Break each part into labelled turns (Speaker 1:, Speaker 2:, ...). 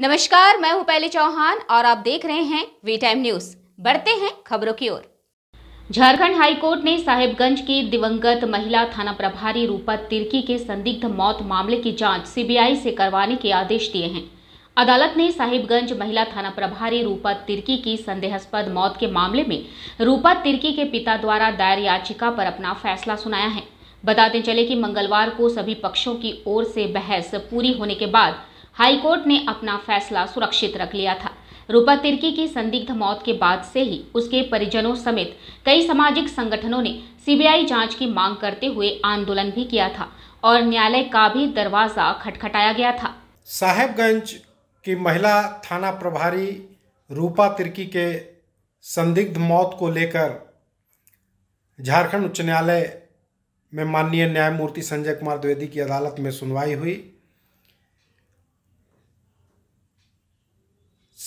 Speaker 1: नमस्कार मैं हूं पहले चौहान और आप देख रहे हैं वी टाइम न्यूज बढ़ते हैं खबरों की ओर झारखंड हाईकोर्ट ने साहिबगंज की दिवंगत महिला थाना प्रभारी रूपा तिर्की के संदिग्ध मौत मामले की जांच सीबीआई से करवाने के आदेश दिए हैं अदालत ने साहिबगंज महिला थाना प्रभारी रूपा तिर्की की संदेहास्पद मौत के मामले में रूपा तिर्की के पिता द्वारा दायर याचिका पर अपना फैसला सुनाया है बताते चले कि मंगलवार को सभी पक्षों की ओर से बहस पूरी होने के बाद हाईकोर्ट ने अपना फैसला सुरक्षित रख लिया था रूपा तिर्की की संदिग्ध मौत के बाद से ही उसके परिजनों समेत कई सामाजिक संगठनों ने सीबीआई जांच की मांग करते हुए आंदोलन भी किया था और न्यायालय का भी दरवाजा खटखटाया गया था
Speaker 2: साहेबगंज की महिला थाना प्रभारी रूपा तिर्की के संदिग्ध मौत को लेकर झारखंड उच्च न्यायालय में माननीय न्यायमूर्ति संजय कुमार द्विवेदी की अदालत में सुनवाई हुई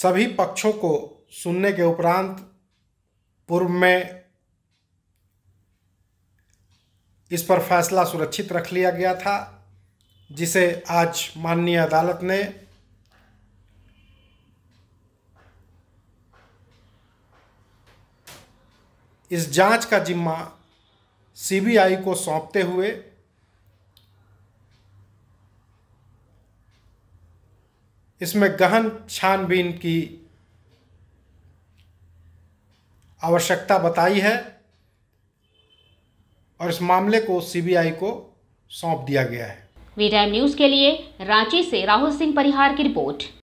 Speaker 2: सभी पक्षों को सुनने के उपरांत पूर्व में इस पर फैसला सुरक्षित रख लिया गया था जिसे आज माननीय अदालत ने इस जांच का जिम्मा सीबीआई को सौंपते हुए इसमें गहन छानबीन की आवश्यकता बताई है और इस मामले को सीबीआई को सौंप दिया गया है
Speaker 1: वी टाइम न्यूज़ के लिए रांची से राहुल सिंह परिहार की रिपोर्ट